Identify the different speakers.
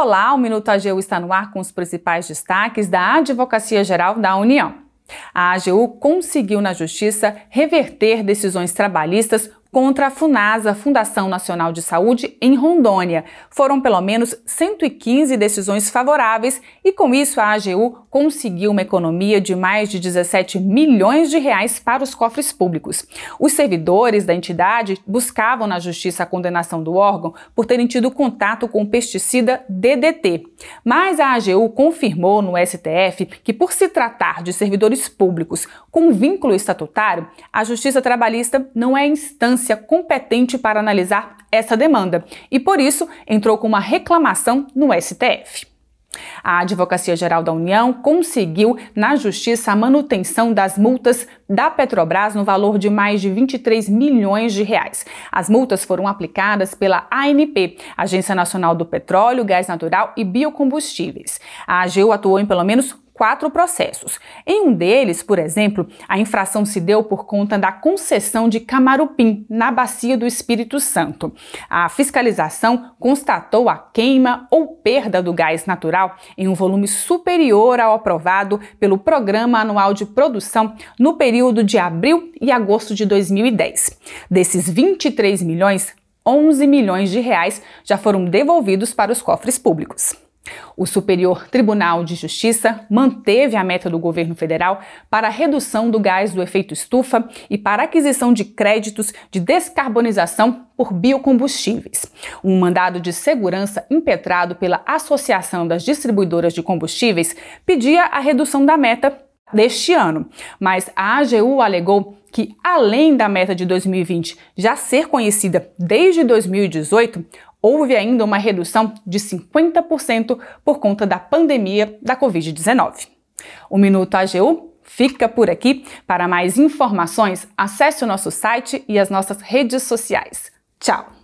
Speaker 1: Olá, o Minuto AGU está no ar com os principais destaques da Advocacia Geral da União. A AGU conseguiu na Justiça reverter decisões trabalhistas contra a FUNASA, Fundação Nacional de Saúde, em Rondônia. Foram pelo menos 115 decisões favoráveis e com isso a AGU conseguiu uma economia de mais de 17 milhões de reais para os cofres públicos. Os servidores da entidade buscavam na justiça a condenação do órgão por terem tido contato com o pesticida DDT. Mas a AGU confirmou no STF que por se tratar de servidores públicos com vínculo estatutário, a justiça trabalhista não é instância competente para analisar essa demanda e, por isso, entrou com uma reclamação no STF. A Advocacia Geral da União conseguiu na justiça a manutenção das multas da Petrobras no valor de mais de 23 milhões de reais. As multas foram aplicadas pela ANP, Agência Nacional do Petróleo, Gás Natural e Biocombustíveis. A AGU atuou em pelo menos quatro processos. Em um deles, por exemplo, a infração se deu por conta da concessão de Camarupim, na Bacia do Espírito Santo. A fiscalização constatou a queima ou perda do gás natural em um volume superior ao aprovado pelo Programa Anual de Produção no período de abril e agosto de 2010. Desses 23 milhões, 11 milhões de reais já foram devolvidos para os cofres públicos. O Superior Tribunal de Justiça manteve a meta do governo federal para a redução do gás do efeito estufa e para a aquisição de créditos de descarbonização por biocombustíveis. Um mandado de segurança impetrado pela Associação das Distribuidoras de Combustíveis pedia a redução da meta deste ano. Mas a AGU alegou que, além da meta de 2020 já ser conhecida desde 2018, houve ainda uma redução de 50% por conta da pandemia da Covid-19. O Minuto AGU fica por aqui. Para mais informações, acesse o nosso site e as nossas redes sociais. Tchau!